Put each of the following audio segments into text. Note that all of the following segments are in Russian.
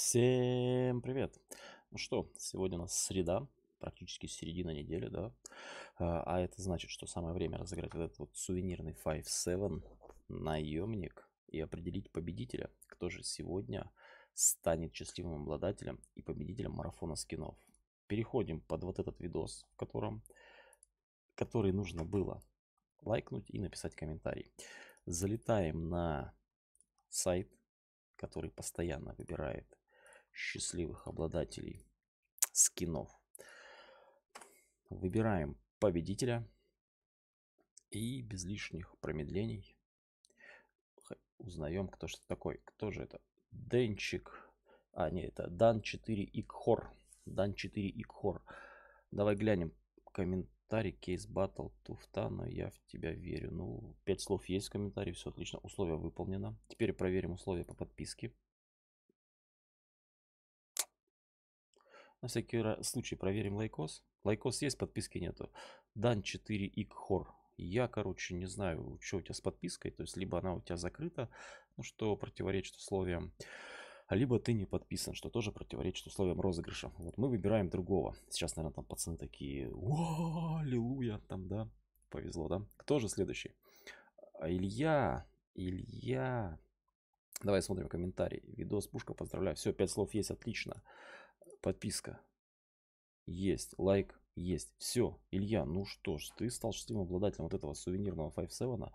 Всем привет! Ну что, сегодня у нас среда, практически середина недели, да? А, а это значит, что самое время разыграть этот вот сувенирный 5-7 наемник и определить победителя, кто же сегодня станет счастливым обладателем и победителем марафона скинов. Переходим под вот этот видос, в котором, который нужно было лайкнуть и написать комментарий. Залетаем на сайт, который постоянно выбирает счастливых обладателей скинов. Выбираем победителя. И без лишних промедлений узнаем, кто же такой. Кто же это? Денчик. А, нет, это Дан 4 Икхор. Дан 4 Икхор. Давай глянем комментарий, кейс батл, туфта, но я в тебя верю. Ну, пять слов есть в комментарии, все отлично. условия выполнено. Теперь проверим условия по подписке. На всякий случай проверим лайкос. Лайкос есть, подписки нету. Дан 4 ик хор. Я, короче, не знаю, что у тебя с подпиской. То есть, либо она у тебя закрыта, ну, что противоречит условиям. Либо ты не подписан, что тоже противоречит условиям розыгрыша. Вот мы выбираем другого. Сейчас, наверное, там пацаны такие, о, аллилуйя, там, да, повезло, да. Кто же следующий? А, Илья, Илья. Давай смотрим комментарий. Видос, пушка, поздравляю. Все, пять слов есть, отлично подписка. Есть, лайк, есть. Все, Илья, ну что ж, ты стал счастливым обладателем вот этого сувенирного 5-7.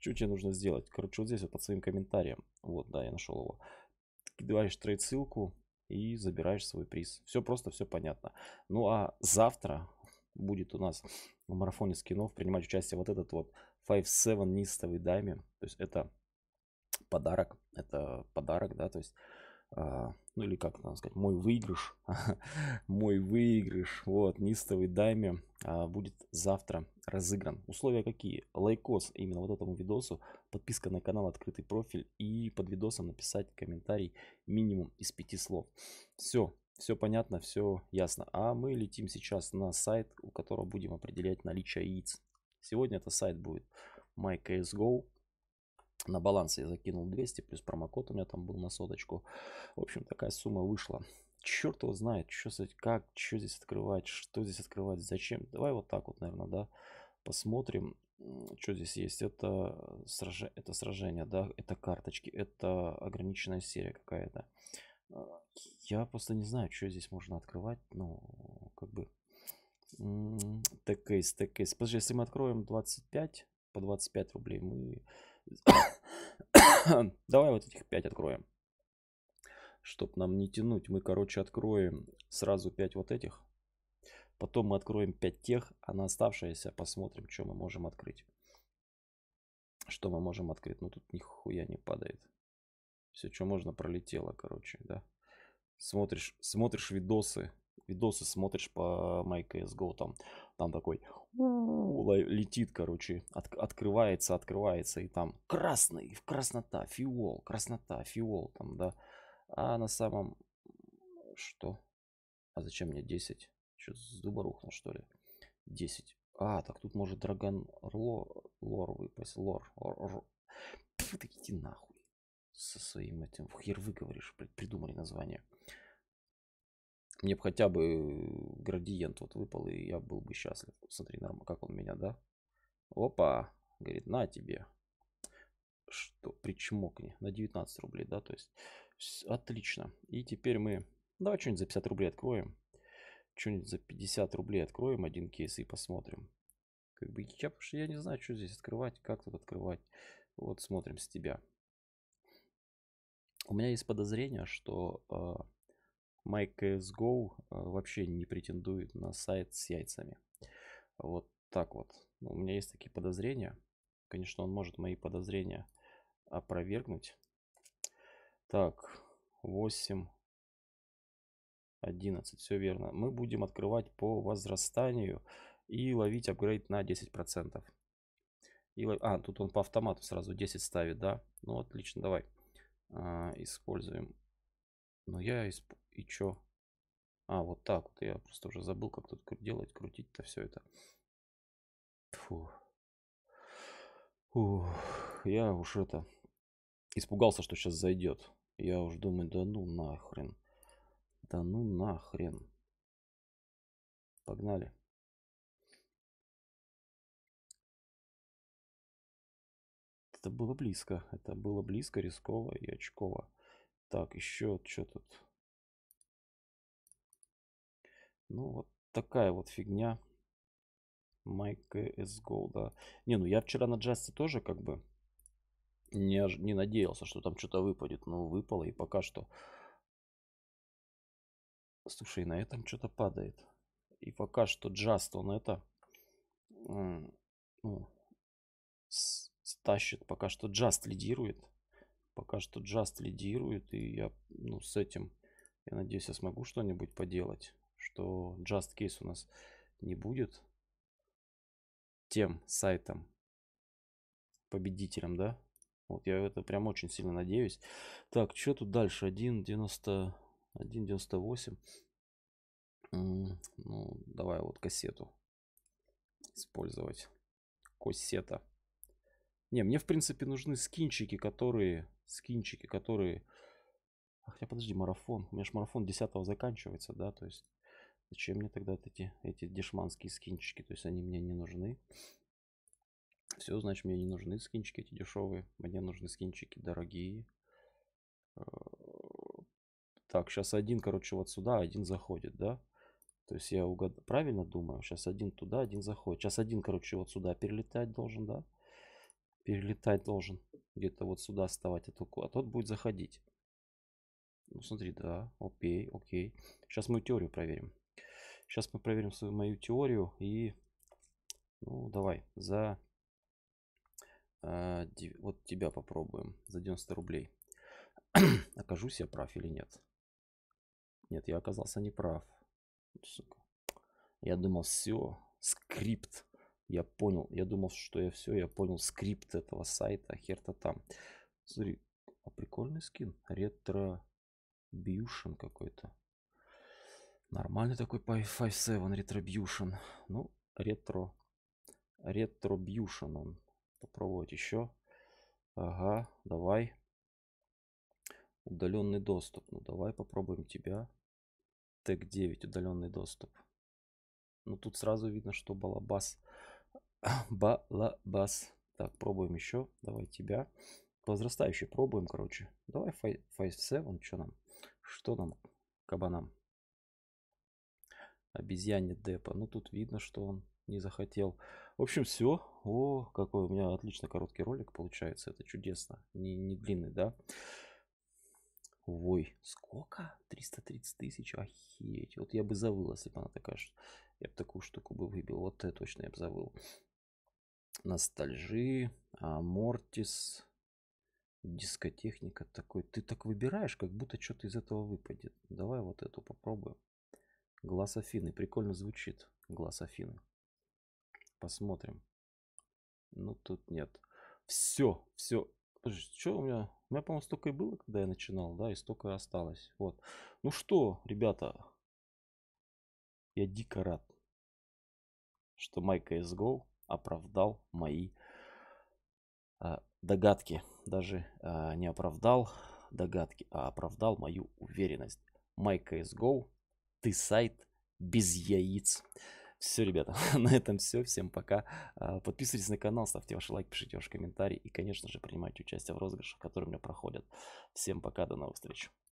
Что тебе нужно сделать? Короче, вот здесь вот под своим комментарием. Вот, да, я нашел его. Кидаешь трейд-ссылку и забираешь свой приз. Все просто, все понятно. Ну а завтра будет у нас в марафоне скинов принимать участие вот этот вот 5-7 нистовый даме. То есть это подарок, это подарок, да, то есть а, ну или как надо сказать, мой выигрыш, мой выигрыш, вот, нистовый дайме а, будет завтра разыгран. Условия какие? Лайкос именно вот этому видосу, подписка на канал, открытый профиль и под видосом написать комментарий минимум из пяти слов. Все, все понятно, все ясно. А мы летим сейчас на сайт, у которого будем определять наличие яиц. Сегодня это сайт будет MyCSGO. На баланс я закинул 200, плюс промокод у меня там был на соточку. В общем, такая сумма вышла. Черт его знает, что, как, что здесь открывать, что здесь открывать, зачем. Давай вот так вот, наверное, да, посмотрим, что здесь есть. Это, сраж... это сражение, да, это карточки, это ограниченная серия какая-то. А, я просто не знаю, что здесь можно открывать, ну, как бы... Т-кейс, т-кейс. Подожди, если мы откроем 25, по 25 рублей, мы Давай вот этих 5 откроем. Чтоб нам не тянуть, мы, короче, откроем сразу 5 вот этих. Потом мы откроем 5 тех, а на оставшиеся посмотрим, что мы можем открыть. Что мы можем открыть? Ну, тут нихуя не падает. Все, что можно, пролетело, короче, да. Смотришь, смотришь видосы видосы смотришь по MyCSGO, там, там такой летит, короче, от, открывается, открывается, и там красный, в краснота, фиол, краснота, фиол, там, да. А на самом... Что? А зачем мне 10? Что, с дуба рухнул, что ли? 10. А, так тут может Драгон Лор, лор выпасть. Лор. лор. иди нахуй. Со своим этим. Хер вы говоришь? Придумали название мне бы хотя бы э, градиент вот выпал, и я был бы счастлив. Смотри, норма как он меня, да? Опа, говорит, на тебе. Что, причмокни. На 19 рублей, да, то есть. Отлично. И теперь мы, давай что-нибудь за 50 рублей откроем. Что-нибудь за 50 рублей откроем один кейс и посмотрим. Как бы я, что я не знаю, что здесь открывать, как тут открывать. Вот смотрим с тебя. У меня есть подозрение, что э, MyCSGO э, вообще не претендует на сайт с яйцами. Вот так вот. Ну, у меня есть такие подозрения. Конечно, он может мои подозрения опровергнуть. Так, 8, 11, все верно. Мы будем открывать по возрастанию и ловить апгрейд на 10%. И, а, тут он по автомату сразу 10 ставит, да? Ну, отлично, давай. А, используем но я исп... и чё? А, вот так вот. Я просто уже забыл, как тут делать, крутить-то все это. Фу. Фу. Я уж это... Испугался, что сейчас зайдет. Я уж думаю, да ну нахрен. Да ну нахрен. Погнали. Это было близко. Это было близко, рисково и очково. Так, еще что тут? Ну, вот такая вот фигня. Майка из Голда. Не, ну я вчера на Джасте тоже как бы не, не надеялся, что там что-то выпадет. Но выпало и пока что... Слушай, на этом что-то падает. И пока что Джаст, он это... Ну, стащит. Пока что Джаст лидирует. Пока что Just лидирует, и я ну, с этим, я надеюсь, я смогу что-нибудь поделать, что Just Case у нас не будет тем сайтом победителем, да? Вот я это прям очень сильно надеюсь. Так, что тут дальше? 1.90, 1.98. Ну, давай вот кассету использовать. Кассета. Не, мне в принципе нужны скинчики, которые скинчики, которые... А, хотя подожди, марафон. У меня же марафон 10 заканчивается, да, то есть зачем мне тогда эти, эти дешманские скинчики, то есть они мне не нужны. Все, значит, мне не нужны скинчики эти дешевые, мне нужны скинчики дорогие. Э, так, сейчас один, короче, вот сюда, один заходит, да? То есть я угад... правильно думаю? Сейчас один туда, один заходит. Сейчас один, короче, вот сюда перелетать должен, да? перелетать должен. Где-то вот сюда вставать, а, то, а тот будет заходить. Ну, смотри, да, окей, окей. Сейчас мою теорию проверим. Сейчас мы проверим свою мою теорию и... Ну, давай, за... Э, вот тебя попробуем за 90 рублей. Окажусь я прав или нет? Нет, я оказался не прав. Сука. Я думал, все, скрипт. Я понял. Я думал, что я все. Я понял скрипт этого сайта. Хер-то там. Смотри. А прикольный скин. Ретро Бьюшен какой-то. Нормальный такой 5.7 ретрибьюшен. Ну, ретро. Ретрибьюшен он. Попробовать еще. Ага, давай. Удаленный доступ. Ну, давай попробуем тебя. Тег 9, удаленный доступ. Ну, тут сразу видно, что балабас Балабас. Так, пробуем еще. Давай тебя. Возрастающий пробуем, короче. Давай Face 7. Что нам? Что нам? Кабанам. Обезьяне Депа. Ну, тут видно, что он не захотел. В общем, все. О, какой у меня отлично короткий ролик получается. Это чудесно. Не, не длинный, да? Вой. Сколько? 330 тысяч? Охереть. Вот я бы завыл, если бы она такая... Я бы такую штуку бы выбил. Вот это точно я бы завыл. Ностальжи, а, Мортис, дискотехника такой. Ты так выбираешь, как будто что-то из этого выпадет. Давай вот эту попробуем. Глаз Афины. Прикольно звучит. Глаз Афины. Посмотрим. Ну, тут нет. Все, все. Подожди, что у меня? У меня, по-моему, столько и было, когда я начинал, да, и столько и осталось. Вот. Ну что, ребята, я дико рад, что Майка из Go оправдал мои а, догадки. Даже а, не оправдал догадки, а оправдал мою уверенность. MyCSGO, ты сайт без яиц. Все, ребята, на этом все. Всем пока. А, подписывайтесь на канал, ставьте ваши лайки, пишите ваши комментарии и, конечно же, принимайте участие в розыгрышах, которые у меня проходят. Всем пока, до новых встреч.